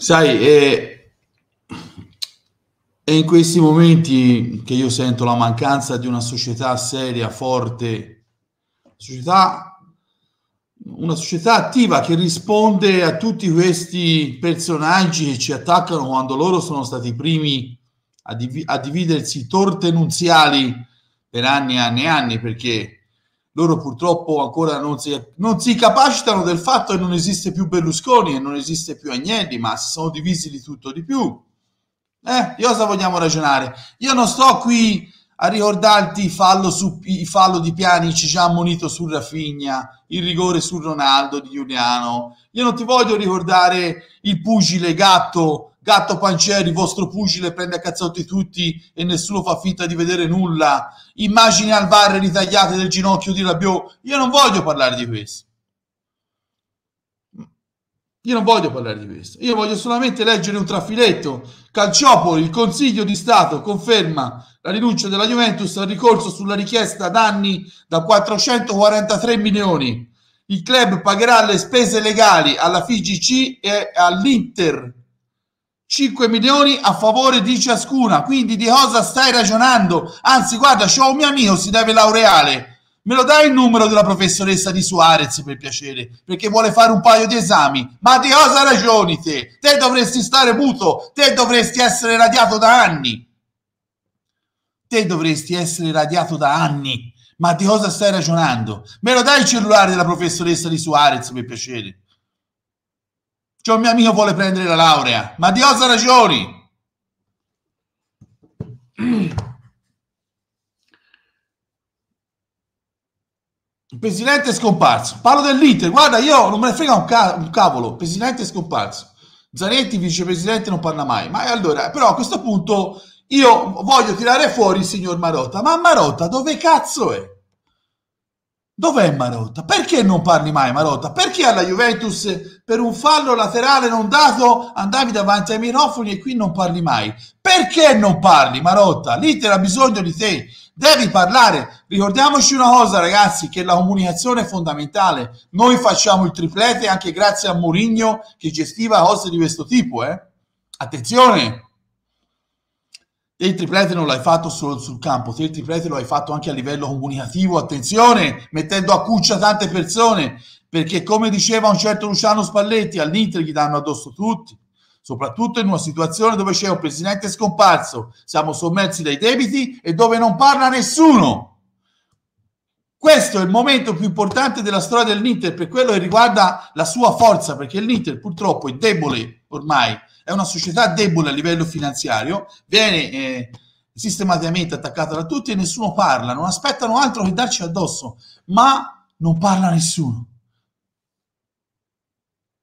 Sai, è, è, in questi momenti che io sento la mancanza di una società seria, forte, società, una società attiva che risponde a tutti questi personaggi che ci attaccano quando loro sono stati i primi a, div- a dividersi torte nuziali per anni e anni e anni perché loro purtroppo ancora non si, non si, capacitano del fatto che non esiste più Berlusconi e non esiste più Agnelli, ma si sono divisi di tutto di più. Eh, di cosa vogliamo ragionare? Io non sto qui a ricordarti il fallo, su, il fallo di Pianici già ammonito su Rafigna, il rigore su Ronaldo di Giuliano. Io non ti voglio ricordare il pugile gatto Gatto Pancieri, vostro pugile, prende a cazzotti tutti e nessuno fa finta di vedere nulla. Immagini al VAR ritagliate del ginocchio di Rabiot. Io non voglio parlare di questo. Io non voglio parlare di questo. Io voglio solamente leggere un trafiletto. Calciopoli, il Consiglio di Stato conferma la rinuncia della Juventus al ricorso sulla richiesta danni da 443 milioni. Il club pagherà le spese legali alla FIGC e all'Inter 5 milioni a favore di ciascuna. Quindi di cosa stai ragionando? Anzi, guarda, c'ho un mio amico, si deve laureare. Me lo dai il numero della professoressa di Suarez per piacere, perché vuole fare un paio di esami. Ma di cosa ragioni te? Te dovresti stare muto, te dovresti essere radiato da anni. Te dovresti essere radiato da anni. Ma di cosa stai ragionando? Me lo dai il cellulare della professoressa di Suarez per piacere. C'è cioè, un mio amico vuole prendere la laurea, ma di cosa ragioni? Il presidente è scomparso. Parlo dell'Inter, guarda, io non me ne frega un, ca- un cavolo. Il presidente è scomparso. Zanetti, vicepresidente, non parla mai. Ma allora, però a questo punto io voglio tirare fuori il signor Marotta. Ma Marotta dove cazzo è? Dov'è Marotta? Perché non parli mai Marotta? Perché alla Juventus per un fallo laterale non dato andavi davanti ai microfoni e qui non parli mai? Perché non parli Marotta? L'Inter ha bisogno di te, devi parlare. Ricordiamoci una cosa ragazzi, che la comunicazione è fondamentale. Noi facciamo il triplete anche grazie a Mourinho che gestiva cose di questo tipo. Eh? Attenzione, il triplete non l'hai fatto solo sul campo, te il triplete lo hai fatto anche a livello comunicativo, attenzione, mettendo a cuccia tante persone, perché come diceva un certo Luciano Spalletti, all'Inter gli danno addosso tutti, soprattutto in una situazione dove c'è un presidente scomparso, siamo sommersi dai debiti e dove non parla nessuno. Questo è il momento più importante della storia dell'Inter per quello che riguarda la sua forza, perché l'Inter purtroppo è debole ormai è una società debole a livello finanziario, viene eh, sistematicamente attaccata da tutti e nessuno parla, non aspettano altro che darci addosso, ma non parla nessuno.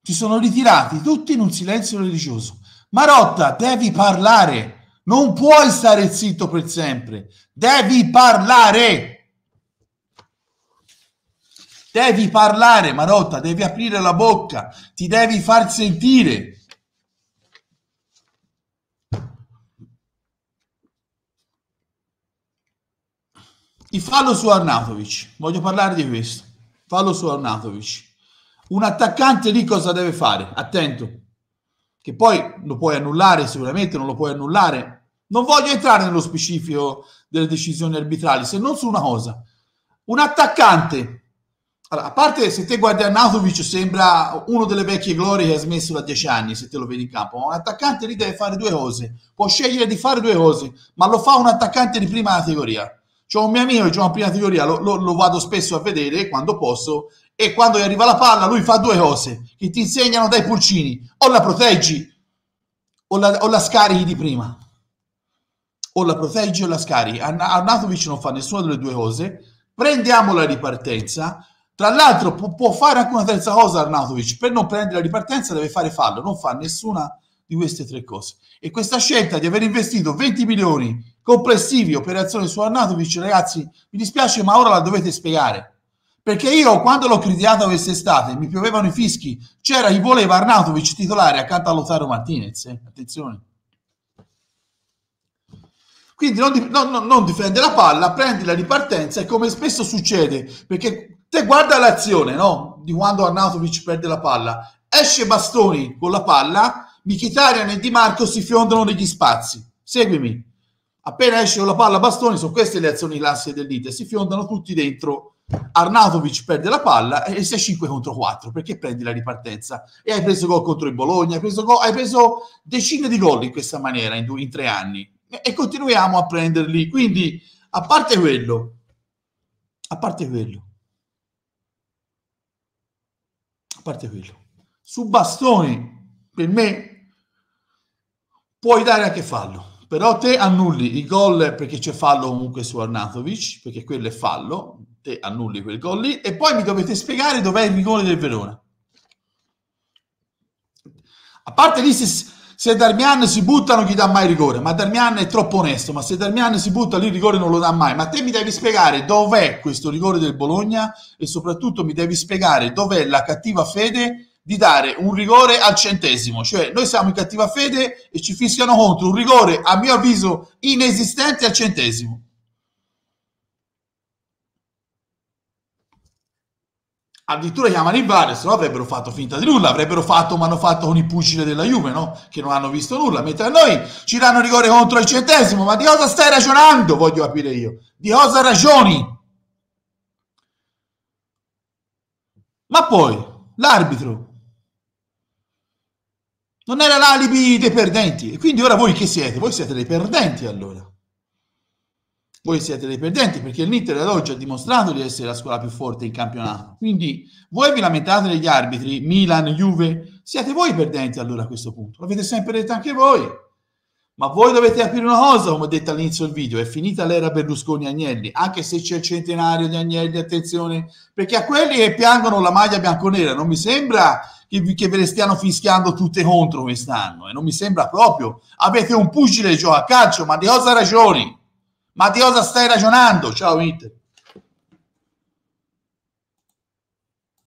Ci sono ritirati tutti in un silenzio religioso. Marotta, devi parlare, non puoi stare zitto per sempre, devi parlare. Devi parlare, Marotta, devi aprire la bocca, ti devi far sentire. Il fallo su Arnautovic, voglio parlare di questo. Fallo su Arnautovic. Un attaccante lì cosa deve fare? Attento, che poi lo puoi annullare sicuramente, non lo puoi annullare. Non voglio entrare nello specifico delle decisioni arbitrali, se non su una cosa. Un attaccante, allora, a parte se te guardi Arnautovic sembra uno delle vecchie glorie che ha smesso da dieci anni, se te lo vedi in campo, un attaccante lì deve fare due cose, può scegliere di fare due cose, ma lo fa un attaccante di prima categoria C'ho un mio amico che gioca in di teoria, lo, lo, lo, vado spesso a vedere quando posso, e quando gli arriva la palla lui fa due cose che ti insegnano dai pulcini, o la proteggi o la, o la scarichi di prima, o la proteggi o la scarichi. Arnatovic non fa nessuna delle due cose, prendiamo la ripartenza, tra l'altro può, può fare anche una terza cosa Arnatovic, per non prendere la ripartenza deve fare fallo, non fa nessuna di queste tre cose. E questa scelta di aver investito 20 milioni complessivi, operazioni su Arnatovic, ragazzi, mi dispiace ma ora la dovete spiegare. Perché io quando l'ho criticato quest'estate mi piovevano i fischi, c'era chi voleva Arnatovic titolare accanto a Lotharo Martinez, eh? attenzione. Quindi non, dif- non, non, difende la palla, prendi la ripartenza e come spesso succede, perché te guarda l'azione no? di quando Arnatovic perde la palla, esce Bastoni con la palla, Michitarian e Di Marco si fiondano negli spazi, seguimi, Appena esce con la palla bastoni, sono queste le azioni classiche dell'Inter, si fiondano tutti dentro. Arnautovic perde la palla e sei 5 contro 4 perché prendi la ripartenza e hai preso gol contro il Bologna, hai preso, gol, hai preso decine di gol in questa maniera in, due, in tre anni e continuiamo a prenderli. Quindi, a parte quello, a parte quello, a parte quello, su bastoni per me puoi dare anche fallo però te annulli il gol perché c'è fallo comunque su Arnatovic, perché quello è fallo, te annulli quel gol lì e poi mi dovete spiegare dov'è il rigore del Verona. A parte lì se, se Darmian si butta non gli dà mai rigore, ma Darmian è troppo onesto, ma se Darmian si butta lì il rigore non lo dà mai, ma te mi devi spiegare dov'è questo rigore del Bologna e soprattutto mi devi spiegare dov'è la cattiva fede di dare un rigore al centesimo, cioè noi siamo in cattiva fede e ci fischiano contro un rigore, a mio avviso, inesistente al centesimo. addirittura chiamano il VAR, se no avrebbero fatto finta di nulla, avrebbero fatto ma hanno fatto con i pugili della Juve, no? Che non hanno visto nulla, mentre a noi ci danno rigore contro il centesimo, ma di cosa stai ragionando? Voglio capire io, di cosa ragioni? Ma poi, l'arbitro, non era l'alibi dei perdenti. E quindi ora voi chi siete? Voi siete dei perdenti allora. Voi siete dei perdenti perché il Nitter ad oggi ha dimostrato di essere la scuola più forte in campionato. Quindi voi vi lamentate degli arbitri, Milan, Juve, siete voi perdenti allora a questo punto. L'avete sempre detto anche voi. Ma voi dovete capire una cosa, come ho detto all'inizio del video, è finita l'era Berlusconi-Agnelli, anche se c'è il centenario di Agnelli, attenzione, perché a quelli che piangono la maglia bianconera non mi sembra che, che ve le stiano fischiando tutte contro quest'anno, e eh, non mi sembra proprio. Avete un pugile gioco a calcio, ma di cosa ragioni? Ma di cosa stai ragionando? Ciao Inter.